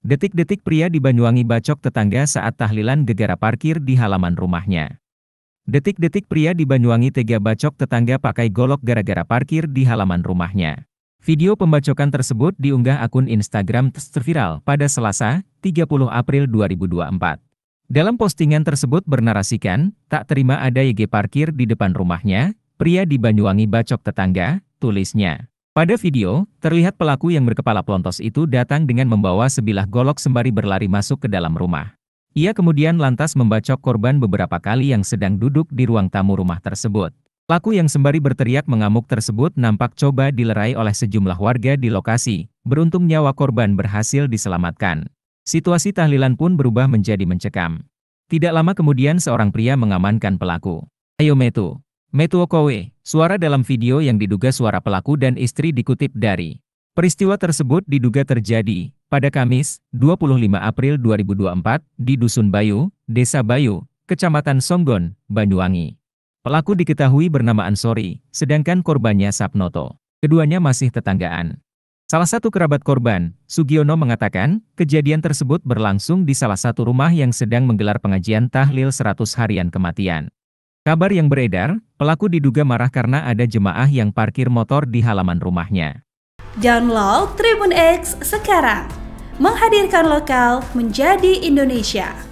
Detik-detik pria di Banyuwangi bacok tetangga saat tahlilan gegara parkir di halaman rumahnya. Detik-detik pria di Banyuwangi tega bacok tetangga pakai golok gara-gara parkir di halaman rumahnya. Video pembacokan tersebut diunggah akun Instagram terviral pada Selasa, 30 April 2024. Dalam postingan tersebut bernarasikan, tak terima ada YG parkir di depan rumahnya, pria di Banyuwangi bacok tetangga, tulisnya. Pada video, terlihat pelaku yang berkepala pelontos itu datang dengan membawa sebilah golok sembari berlari masuk ke dalam rumah. Ia kemudian lantas membacok korban beberapa kali yang sedang duduk di ruang tamu rumah tersebut. Pelaku yang sembari berteriak mengamuk tersebut nampak coba dilerai oleh sejumlah warga di lokasi. Beruntung nyawa korban berhasil diselamatkan. Situasi tahlilan pun berubah menjadi mencekam. Tidak lama kemudian seorang pria mengamankan pelaku. Ayo Metu. Metuo Kowe, suara dalam video yang diduga suara pelaku dan istri dikutip dari. Peristiwa tersebut diduga terjadi pada Kamis, 25 April 2024, di Dusun Bayu, Desa Bayu, Kecamatan Songgon, Banyuwangi. Pelaku diketahui bernama Ansori, sedangkan korbannya Sapnoto. Keduanya masih tetanggaan. Salah satu kerabat korban, Sugiono mengatakan, kejadian tersebut berlangsung di salah satu rumah yang sedang menggelar pengajian tahlil 100 harian kematian. Kabar yang beredar, pelaku diduga marah karena ada jemaah yang parkir motor di halaman rumahnya. Download Tribun X sekarang, menghadirkan lokal menjadi Indonesia.